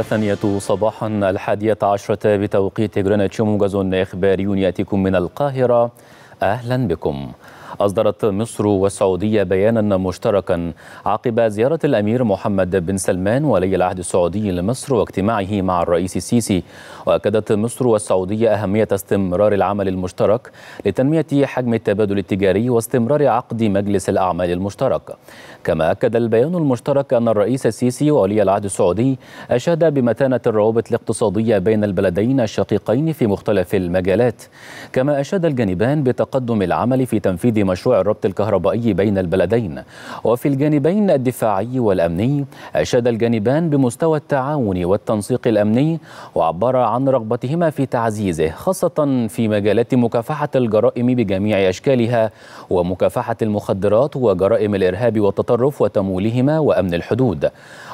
الثانية صباحا الحادية عشرة بتوقيت غرينتش موجز إخباري يأتيكم من القاهرة أهلا بكم أصدرت مصر والسعودية بيانا مشتركا عقب زيارة الأمير محمد بن سلمان ولي العهد السعودي لمصر واجتماعه مع الرئيس السيسي وأكدت مصر والسعودية أهمية استمرار العمل المشترك لتنمية حجم التبادل التجاري واستمرار عقد مجلس الأعمال المشترك كما أكد البيان المشترك أن الرئيس السيسي وولي العهد السعودي أشاد بمتانة الروابط الاقتصادية بين البلدين الشقيقين في مختلف المجالات كما أشاد الجانبان بتقدم العمل في تنفيذ مشروع الربط الكهربائي بين البلدين وفي الجانبين الدفاعي والأمني أشاد الجانبان بمستوى التعاون والتنسيق الأمني وعبر عن رغبتهما في تعزيزه خاصة في مجالات مكافحة الجرائم بجميع أشكالها ومكافحة المخدرات وجرائم الإرهاب والتطرف وتمويلهما وأمن الحدود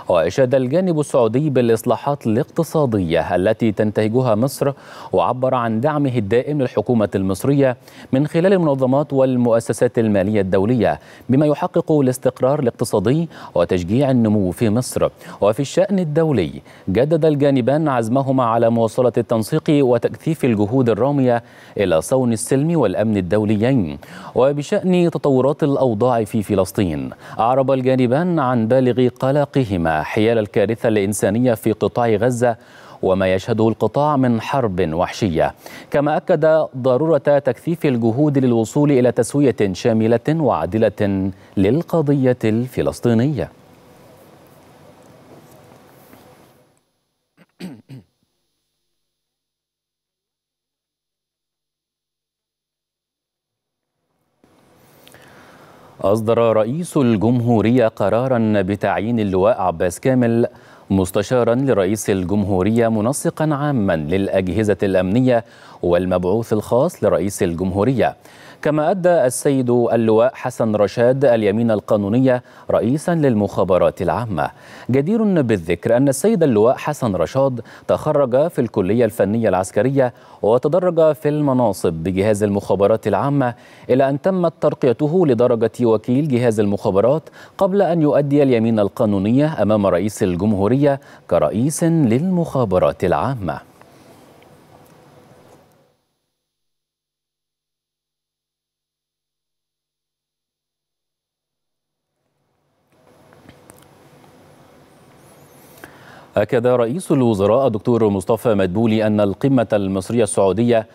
وأشاد الجانب السعودي بالإصلاحات الاقتصادية التي تنتهجها مصر وعبر عن دعمه الدائم للحكومة المصرية من خلال المنظمات والمؤسسات المؤسسات المالية الدولية بما يحقق الاستقرار الاقتصادي وتشجيع النمو في مصر وفي الشأن الدولي جدد الجانبان عزمهما على مواصلة التنسيق وتكثيف الجهود الرامية إلى صون السلم والأمن الدوليين وبشأن تطورات الأوضاع في فلسطين أعرب الجانبان عن بالغ قلقهما حيال الكارثة الإنسانية في قطاع غزة وما يشهده القطاع من حرب وحشية كما أكد ضرورة تكثيف الجهود للوصول إلى تسوية شاملة وعادلة للقضية الفلسطينية أصدر رئيس الجمهورية قرارا بتعيين اللواء عباس كامل مستشارا لرئيس الجمهورية منسقا عاما للأجهزة الأمنية والمبعوث الخاص لرئيس الجمهورية كما أدى السيد اللواء حسن رشاد اليمين القانونية رئيسا للمخابرات العامة جدير بالذكر أن السيد اللواء حسن رشاد تخرج في الكلية الفنية العسكرية وتدرج في المناصب بجهاز المخابرات العامة إلى أن تمت ترقيته لدرجة وكيل جهاز المخابرات قبل أن يؤدي اليمين القانونية أمام رئيس الجمهورية كرئيس للمخابرات العامة أكد رئيس الوزراء الدكتور مصطفى مدبولي أن القمة المصرية السعودية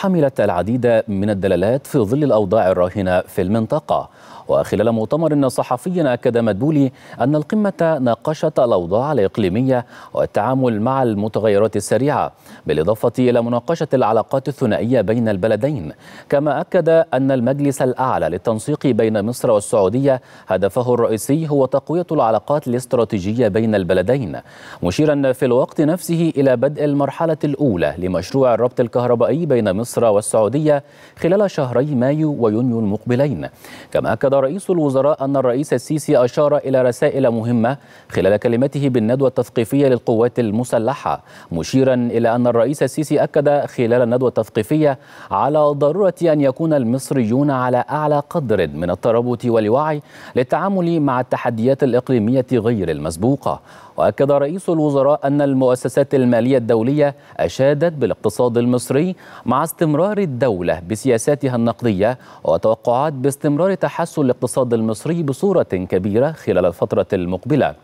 حملت العديد من الدلالات في ظل الأوضاع الراهنة في المنطقة وخلال مؤتمر صحفي أكد مدبولي أن القمة ناقشت الأوضاع الإقليمية والتعامل مع المتغيرات السريعة بالإضافة إلى مناقشة العلاقات الثنائية بين البلدين كما أكد أن المجلس الأعلى للتنسيق بين مصر والسعودية هدفه الرئيسي هو تقوية العلاقات الاستراتيجية بين البلدين مشيرا في الوقت نفسه إلى بدء المرحلة الأولى لمشروع الربط الكهربائي بين مصر مصر والسعودية خلال شهري مايو ويونيو المقبلين كما أكد رئيس الوزراء أن الرئيس السيسي أشار إلى رسائل مهمة خلال كلمته بالندوة التثقيفية للقوات المسلحة مشيرا إلى أن الرئيس السيسي أكد خلال الندوة التثقيفية على ضرورة أن يكون المصريون على أعلى قدر من الترابط والوعي للتعامل مع التحديات الإقليمية غير المسبوقة وأكد رئيس الوزراء أن المؤسسات المالية الدولية أشادت بالاقتصاد المصري مع استمرار الدولة بسياساتها النقدية وتوقعات باستمرار تحسن الاقتصاد المصري بصورة كبيرة خلال الفترة المقبلة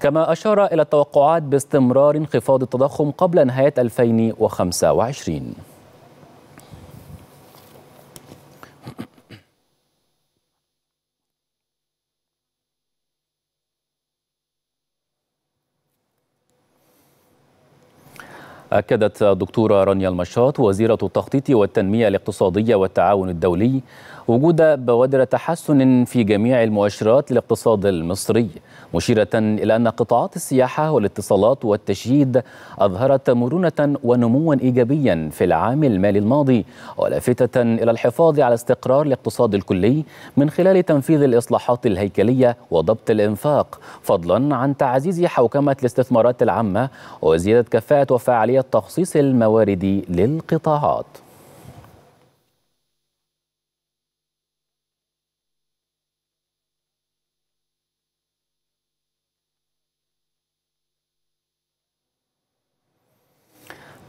كما أشار إلى التوقعات باستمرار انخفاض التضخم قبل نهاية 2025 أكدت الدكتورة رانيا المشاط وزيرة التخطيط والتنمية الاقتصادية والتعاون الدولي وجود بوادر تحسن في جميع المؤشرات للاقتصاد المصري مشيرة إلى أن قطاعات السياحة والاتصالات والتشييد أظهرت مرونة ونموا إيجابيا في العام المالي الماضي ولافتة إلى الحفاظ على استقرار الاقتصاد الكلي من خلال تنفيذ الإصلاحات الهيكلية وضبط الإنفاق فضلا عن تعزيز حوكمة الاستثمارات العامة وزيادة كفاءة وفاعلية تخصيص الموارد للقطاعات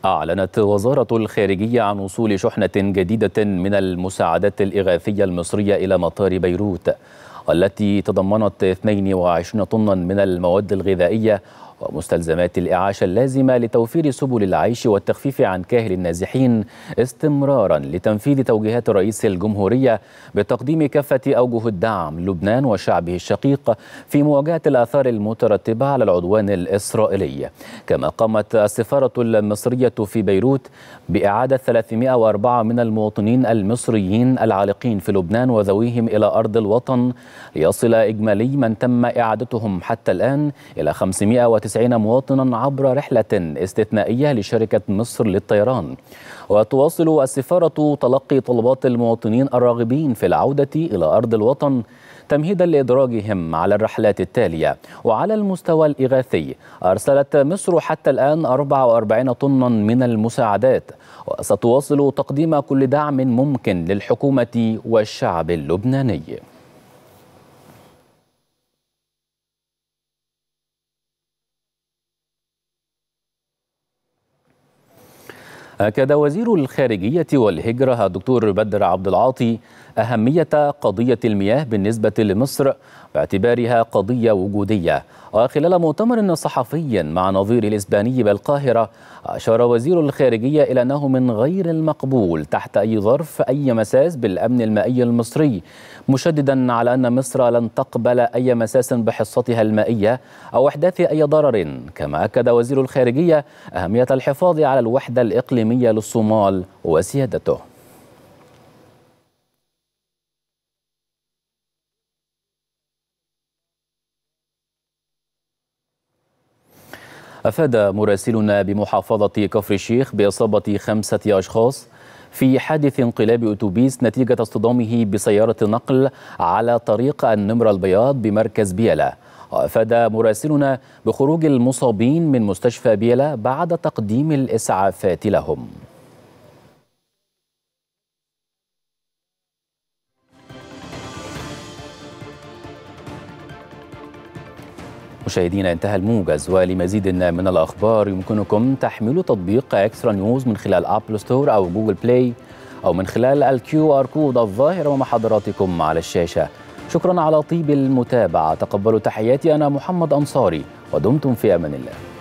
أعلنت وزارة الخارجية عن وصول شحنة جديدة من المساعدات الإغاثية المصرية إلى مطار بيروت والتي تضمنت 22 طنا من المواد الغذائية ومستلزمات الإعاشة اللازمة لتوفير سبل العيش والتخفيف عن كاهل النازحين استمرارا لتنفيذ توجيهات رئيس الجمهورية بتقديم كافة أوجه الدعم لبنان وشعبه الشقيق في مواجهة الآثار المترتبة على العدوان الإسرائيلي كما قامت السفارة المصرية في بيروت بإعادة 304 من المواطنين المصريين العالقين في لبنان وذويهم إلى أرض الوطن ليصل إجمالي من تم إعادتهم حتى الآن إلى 590 90 مواطنا عبر رحلة استثنائية لشركة مصر للطيران وتواصل السفارة تلقي طلبات المواطنين الراغبين في العودة إلى أرض الوطن تمهيدا لإدراجهم على الرحلات التالية وعلى المستوى الإغاثي أرسلت مصر حتى الآن 44 طنا من المساعدات وستواصل تقديم كل دعم ممكن للحكومة والشعب اللبناني أكد وزير الخارجية والهجرة الدكتور بدر عبد العاطي أهمية قضية المياه بالنسبة لمصر باعتبارها قضية وجودية وخلال مؤتمر صحفي مع نظير الإسباني بالقاهرة أشار وزير الخارجية إلى أنه من غير المقبول تحت أي ظرف أي مساس بالأمن المائي المصري مشددا على أن مصر لن تقبل أي مساس بحصتها المائية أو إحداث أي ضرر كما أكد وزير الخارجية أهمية الحفاظ على الوحدة الإقليمية للصومال وسيادته أفاد مراسلنا بمحافظة كفر الشيخ بإصابة خمسة أشخاص في حادث انقلاب أتوبيس نتيجة اصطدامه بسيارة نقل على طريق النمر البياض بمركز بيلا وأفاد مراسلنا بخروج المصابين من مستشفى بيلا بعد تقديم الإسعافات لهم مشاهدينا انتهى الموجز ولمزيد من الأخبار يمكنكم تحميل تطبيق إكسترا نيوز من خلال أبل ستور أو جوجل بلاي أو من خلال الكيو آر كود الظاهر أمام حضراتكم على الشاشة شكرا على طيب المتابعة تقبلوا تحياتي أنا محمد أنصاري ودمتم في أمان الله